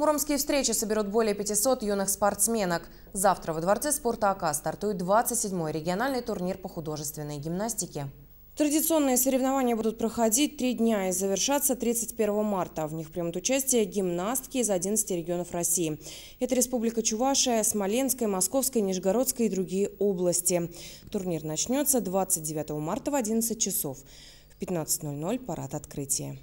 Муромские встречи соберут более 500 юных спортсменок. Завтра во Дворце спорта АК стартует 27-й региональный турнир по художественной гимнастике. Традиционные соревнования будут проходить три дня и завершаться 31 марта. В них примут участие гимнастки из 11 регионов России. Это Республика Чувашия, Смоленская, Московская, Нижегородская и другие области. Турнир начнется 29 марта в 11 часов. В 15.00 парад открытия.